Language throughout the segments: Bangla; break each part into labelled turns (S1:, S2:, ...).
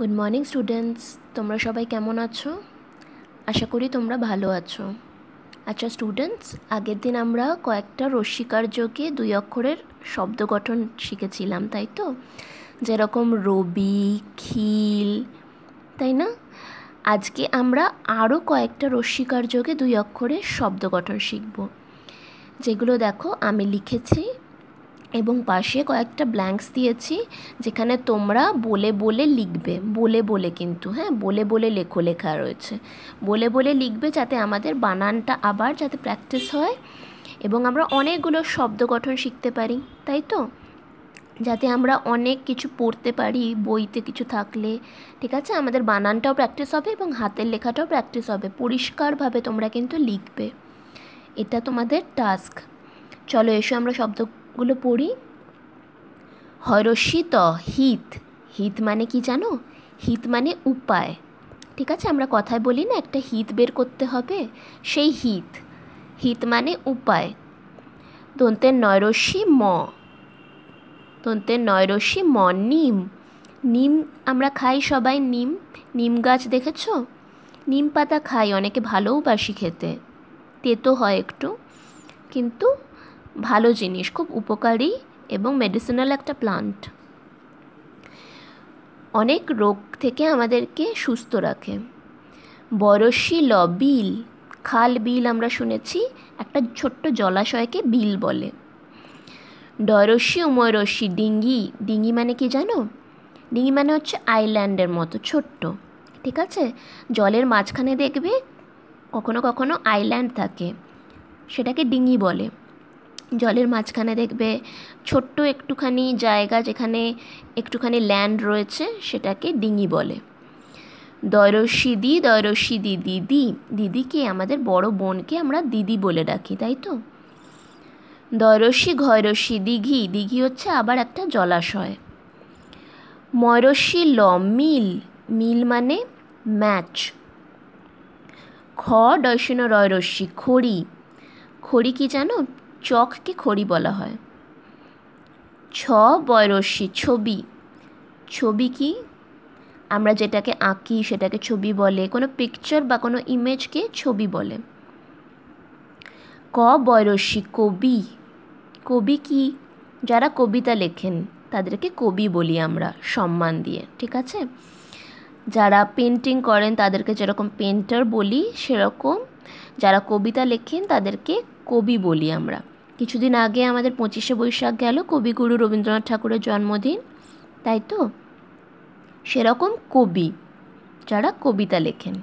S1: গুড মর্নিং স্টুডেন্টস তোমরা সবাই কেমন আছো আশা করি তোমরা ভালো আছো আচ্ছা স্টুডেন্টস আগের দিন আমরা কয়েকটা রশ্মিকার্যকে দুই অক্ষরের শব্দ গঠন শিখেছিলাম তাই তো যেরকম রবি খিল তাই না আজকে আমরা আরও কয়েকটা রশ্মিকার্যকে দুই অক্ষরের শব্দ গঠন শিখব যেগুলো দেখো আমি লিখেছি এবং পাশে কয়েকটা ব্ল্যাঙ্কস দিয়েছি যেখানে তোমরা বলে বলে লিখবে বলে বলে কিন্তু হ্যাঁ বলে বলে লেখো লেখা রয়েছে বলে বলে লিখবে যাতে আমাদের বানানটা আবার যাতে প্র্যাকটিস হয় এবং আমরা অনেকগুলো শব্দ গঠন শিখতে পারি তাই তো যাতে আমরা অনেক কিছু পড়তে পারি বইতে কিছু থাকলে ঠিক আছে আমাদের বানানটাও প্র্যাকটিস হবে এবং হাতের লেখাটাও প্র্যাকটিস হবে পরিষ্কারভাবে তোমরা কিন্তু লিখবে এটা তোমাদের টাস্ক চলো এসো আমরা শব্দ গুলো পড়ি হরসিত হিত হিত মানে কি জানো হিত মানে উপায় ঠিক আছে আমরা কথায় বলি না একটা হিত বের করতে হবে সেই হিত হিত মানে উপায় দন্তের নয়রসি ম দন্তের নয়রসি ম নিম নিম আমরা খাই সবাই নিম নিম গাছ দেখেছ নিম পাতা খাই অনেকে ভালোওবাসি খেতে তেতো হয় একটু কিন্তু ভালো জিনিস খুব উপকারী এবং মেডিসিনাল একটা প্লান্ট অনেক রোগ থেকে আমাদেরকে সুস্থ রাখে বরশি ল বিল খাল বিল আমরা শুনেছি একটা ছোট্ট জলাশয়কে বিল বলে ডরসি উমরসি ডিঙ্গি ডিঙ্গি মানে কি জানো ডিঙ্গি মানে হচ্ছে আইল্যান্ডের মতো ছোট্ট ঠিক আছে জলের মাঝখানে দেখবে কখনো কখনো আইল্যান্ড থাকে সেটাকে ডিঙ্গি বলে জলের মাঝখানে দেখবে ছোট্ট একটুখানি জায়গা যেখানে একটুখানি ল্যান্ড রয়েছে সেটাকে ডিঙি বলে দয়রসিদি দয়রসিদি দিদি দিদিকে আমাদের বড় বোনকে আমরা দিদি বলে ডাকি তাই তো দয়রসি ঘয়রসি দিঘি দিঘি হচ্ছে আবার একটা জলাশয় ময়রসি ল মিল মিল মানে ম্যাচ খ ডয়সিন রয়রসি খড়ি খড়ি কি জানো চককে খড়ি বলা হয় ছ বয়রশ্মি ছবি ছবি কি আমরা যেটাকে আঁকি সেটাকে ছবি বলে কোনো পিকচার বা কোনো ইমেজকে ছবি বলে ক বয়রশ্মি কবি কবি কি যারা কবিতা লেখেন তাদেরকে কবি বলি আমরা সম্মান দিয়ে ঠিক আছে যারা পেন্টিং করেন তাদেরকে যেরকম পেন্টার বলি সেরকম যারা কবিতা লেখেন তাদেরকে কবি বলি আমরা কিছুদিন আগে আমাদের পঁচিশে বৈশাখ গেল কবিগুরু রবীন্দ্রনাথ ঠাকুরের জন্মদিন তাই তো সেরকম কবি যারা কবিতা লেখেন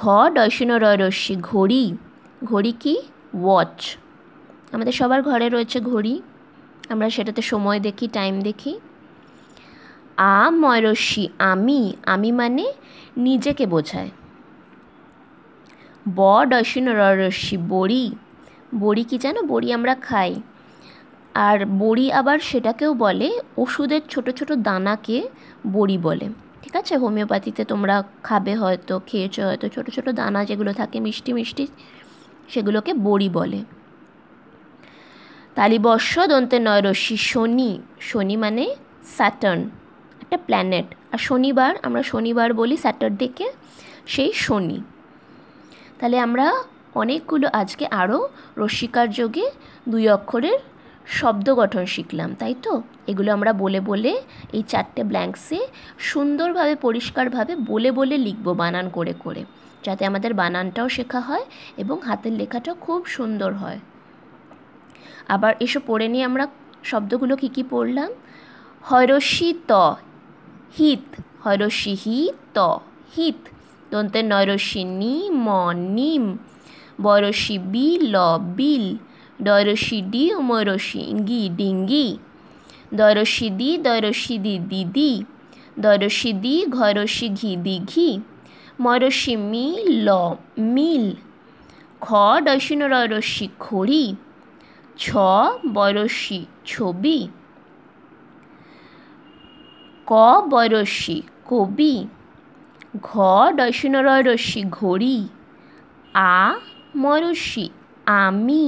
S1: ঘ ডয়সিন রয়রশ্মি ঘড়ি ঘড়ি কি ওয়াচ আমাদের সবার ঘরে রয়েছে ঘড়ি আমরা সেটাতে সময় দেখি টাইম দেখি আ ময়রসি আমি আমি মানে নিজেকে বোঝায় ব ডসিন রসি বড়ি বড়ি কি জানো বড়ি আমরা খাই আর বড়ি আবার সেটাকেও বলে ওষুধের ছোট ছোট দানাকে বড়ি বলে ঠিক আছে হোমিওপ্যাথিতে তোমরা খাবে হয়তো খেয়েছো হয়তো ছোট ছোট দানা যেগুলো থাকে মিষ্টি মিষ্টি সেগুলোকে বড়ি বলে তালিবর্ষ দন্তে নয়রশ্মি শনি শনি মানে স্যাটার্ন একটা প্ল্যানেট আর শনিবার আমরা শনিবার বলি স্যাটারডেকে সেই শনি তাহলে আমরা অনেকগুলো আজকে আরও রশ্মিকার যোগে দুই অক্ষরের শব্দ গঠন শিখলাম তাই তো এগুলো আমরা বলে বলে এই চারটে ব্ল্যাঙ্কসে সুন্দরভাবে পরিষ্কারভাবে বলে বলে লিখব বানান করে করে যাতে আমাদের বানানটাও শেখা হয় এবং হাতের লেখাটাও খুব সুন্দর হয় আবার এসব পড়ে নিয়ে আমরা শব্দগুলো কী কী পড়লাম হরসি ত হিত হরসি হি ত হিত দন্তে নরসি নি ম নিম বরসি বি ল বিল ডরসি ডি উমরসি গি ডিঙ্গি দরসি দি দরসি দি দিদি দরসি দি ঘরসি ঘি দিঘি মরসি মি ল মিল খ ডসিন রসি খড়ি ছ বরসি ছবি ক বয়রস্যি কবি ঘ ডয়সিনরয় রস্যি ঘড়ি আ ময়রস্যি আমি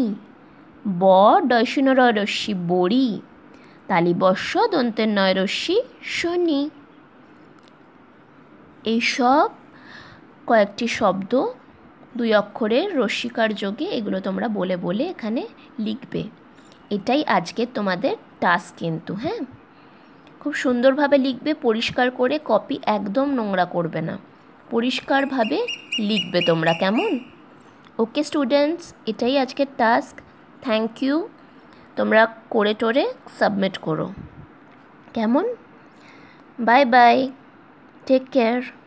S1: ব ডয়সিনরয় রস্যি বড়ি বর্ষ দন্তের নয় রশ্মি শনি এইসব কয়েকটি শব্দ দুই অক্ষরের রস্যিকার যোগে এগুলো তোমরা বলে বলে এখানে লিখবে এটাই আজকে তোমাদের টাস্ক কিন্তু হ্যাঁ খুব সুন্দরভাবে লিখবে পরিষ্কার করে কপি একদম নোংরা করবে না পরিষ্কারভাবে লিখবে তোমরা কেমন ওকে স্টুডেন্টস এটাই আজকের টাস্ক থ্যাংক ইউ তোমরা করে টোরে সাবমিট করো কেমন বাই বাই টেক কেয়ার